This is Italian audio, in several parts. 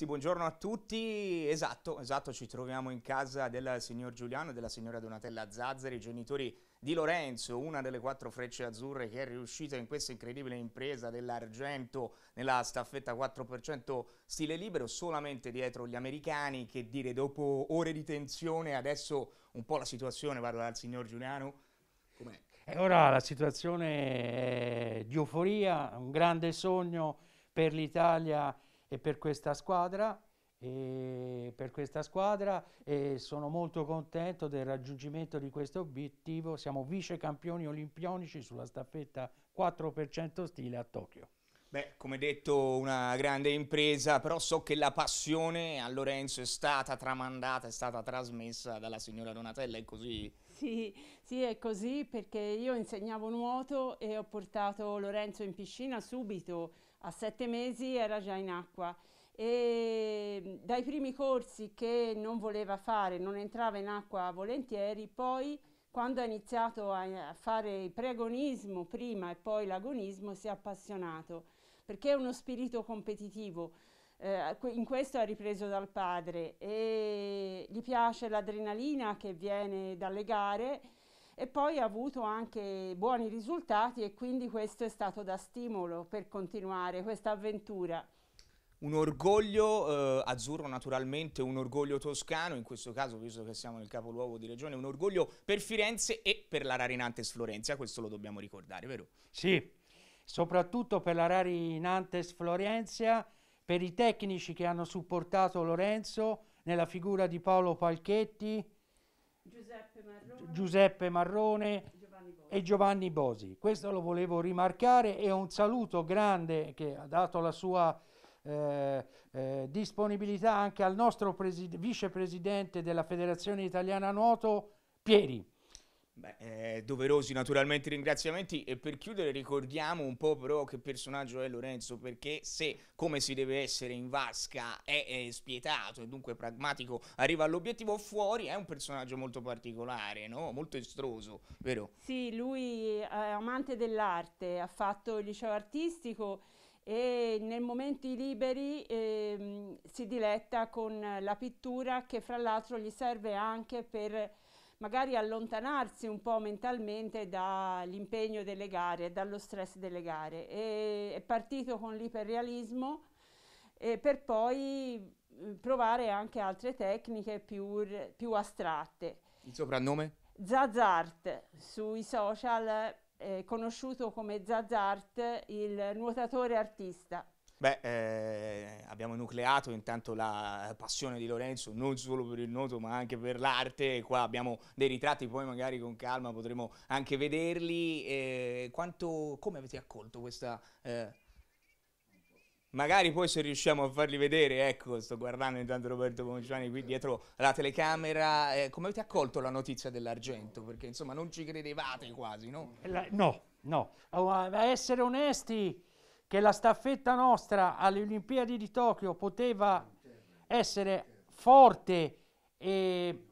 Sì, buongiorno a tutti. Esatto, esatto, ci troviamo in casa del signor Giuliano e della signora Donatella Zazzari, genitori di Lorenzo, una delle quattro frecce azzurre che è riuscita in questa incredibile impresa dell'argento nella staffetta 4% stile libero, solamente dietro gli americani, che dire dopo ore di tensione, adesso un po' la situazione, vado dal signor Giuliano, com'è? E ora la situazione è di euforia, un grande sogno per l'Italia e per questa squadra e per questa squadra e sono molto contento del raggiungimento di questo obiettivo. Siamo vice campioni olimpionici sulla staffetta 4% stile a Tokyo. Beh, come detto, una grande impresa, però so che la passione a Lorenzo è stata tramandata, è stata trasmessa dalla signora Donatella, è così? Sì, sì, è così perché io insegnavo nuoto e ho portato Lorenzo in piscina subito a sette mesi era già in acqua e mm, dai primi corsi che non voleva fare, non entrava in acqua volentieri, poi quando ha iniziato a fare il preagonismo prima e poi l'agonismo si è appassionato perché è uno spirito competitivo. Eh, in questo ha ripreso dal padre e gli piace l'adrenalina che viene dalle gare e poi ha avuto anche buoni risultati e quindi questo è stato da stimolo per continuare questa avventura. Un orgoglio eh, azzurro naturalmente, un orgoglio toscano, in questo caso visto che siamo nel capoluogo di regione, un orgoglio per Firenze e per la Rarinantes Florenzia, questo lo dobbiamo ricordare, vero? Sì, soprattutto per la Rarinantes Florenzia, per i tecnici che hanno supportato Lorenzo nella figura di Paolo Palchetti, Giuseppe Marrone, Giuseppe Marrone Giovanni e Giovanni Bosi. Questo lo volevo rimarcare e un saluto grande che ha dato la sua eh, eh, disponibilità anche al nostro vicepresidente della Federazione Italiana Nuoto, Pieri. Beh, eh, doverosi naturalmente i ringraziamenti e per chiudere ricordiamo un po' però che personaggio è Lorenzo perché se come si deve essere in vasca è, è spietato e dunque pragmatico arriva all'obiettivo fuori è un personaggio molto particolare, no? molto estroso, vero? Sì, lui è amante dell'arte, ha fatto il liceo artistico e nei momenti liberi eh, si diletta con la pittura che fra l'altro gli serve anche per magari allontanarsi un po' mentalmente dall'impegno delle gare, dallo stress delle gare. E è partito con l'iperrealismo eh, per poi provare anche altre tecniche più, più astratte. Il soprannome? Zazart, sui social eh, conosciuto come Zazart, il nuotatore artista. Beh, eh, abbiamo nucleato intanto la passione di Lorenzo non solo per il noto ma anche per l'arte, qua abbiamo dei ritratti, poi magari con calma potremo anche vederli. Eh, quanto, come avete accolto questa... Eh, magari poi se riusciamo a farli vedere, ecco, sto guardando intanto Roberto Cominciani qui dietro la telecamera, eh, come avete accolto la notizia dell'argento? Perché insomma non ci credevate quasi, no? Eh, la, no, no, a essere onesti che la staffetta nostra alle Olimpiadi di Tokyo poteva essere forte e,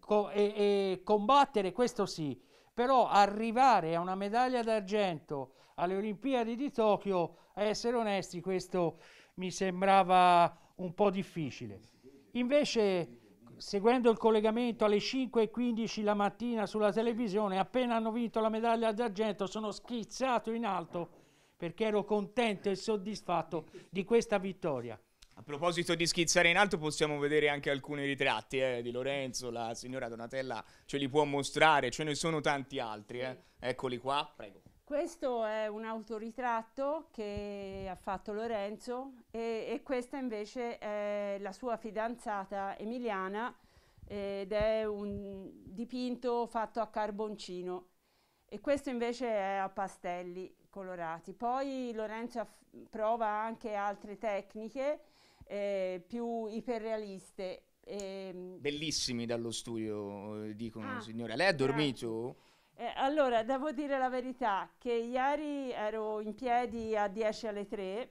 co- e, e combattere, questo sì, però arrivare a una medaglia d'argento alle Olimpiadi di Tokyo, a essere onesti, questo mi sembrava un po' difficile. Invece, seguendo il collegamento alle 5.15 la mattina sulla televisione, appena hanno vinto la medaglia d'argento, sono schizzato in alto perché ero contento e soddisfatto di questa vittoria. A proposito di schizzare in alto, possiamo vedere anche alcuni ritratti eh, di Lorenzo, la signora Donatella ce li può mostrare, ce ne sono tanti altri. Eh. Eccoli qua, prego. Questo è un autoritratto che ha fatto Lorenzo e, e questa invece è la sua fidanzata Emiliana ed è un dipinto fatto a carboncino e questo invece è a pastelli colorati. Poi Lorenzo prova anche altre tecniche eh, più iperrealiste. Ehm. Bellissimi dallo studio, eh, dicono ah, signora. Lei ha dormito? Eh, allora, devo dire la verità, che ieri ero in piedi a 10 alle 3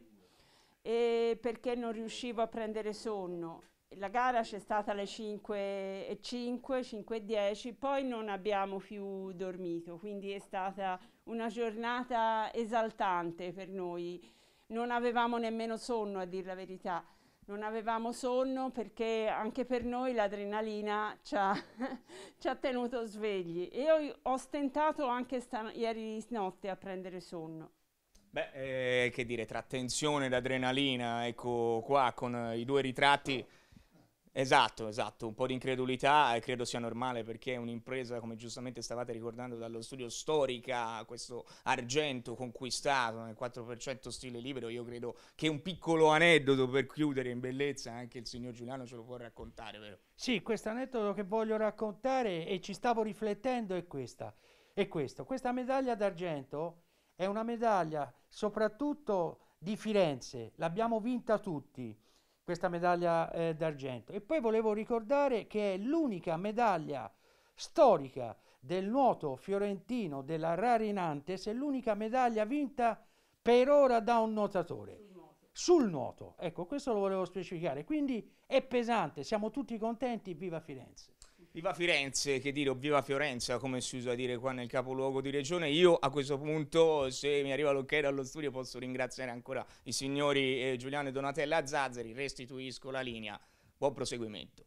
eh, perché non riuscivo a prendere sonno la gara c'è stata alle 5.05, 5.10, poi non abbiamo più dormito, quindi è stata una giornata esaltante per noi. Non avevamo nemmeno sonno, a dire la verità. Non avevamo sonno perché anche per noi l'adrenalina ci, ci ha, tenuto svegli. E io ho stentato anche ieri notte a prendere sonno. Beh, eh, che dire, tra tensione ed adrenalina, ecco qua con i due ritratti Esatto, esatto, un po' di incredulità e credo sia normale perché è un'impresa, come giustamente stavate ricordando dallo studio storica, questo argento conquistato nel 4% stile libero, io credo che un piccolo aneddoto per chiudere in bellezza anche il signor Giuliano ce lo può raccontare, vero? Sì, questo aneddoto che voglio raccontare e ci stavo riflettendo è questa, è questo. Questa medaglia d'argento è una medaglia soprattutto di Firenze, l'abbiamo vinta tutti questa medaglia eh, d'argento. E poi volevo ricordare che è l'unica medaglia storica del nuoto fiorentino della Rarinantes, è l'unica medaglia vinta per ora da un nuotatore. Sul nuoto, ecco questo lo volevo specificare, quindi è pesante, siamo tutti contenti, viva Firenze! Viva Firenze, che dire, o viva Fiorenza, come si usa dire qua nel capoluogo di regione. Io a questo punto, se mi arriva l'ok dallo studio, posso ringraziare ancora i signori eh, Giuliano e Donatella Zazzeri, restituisco la linea. Buon proseguimento.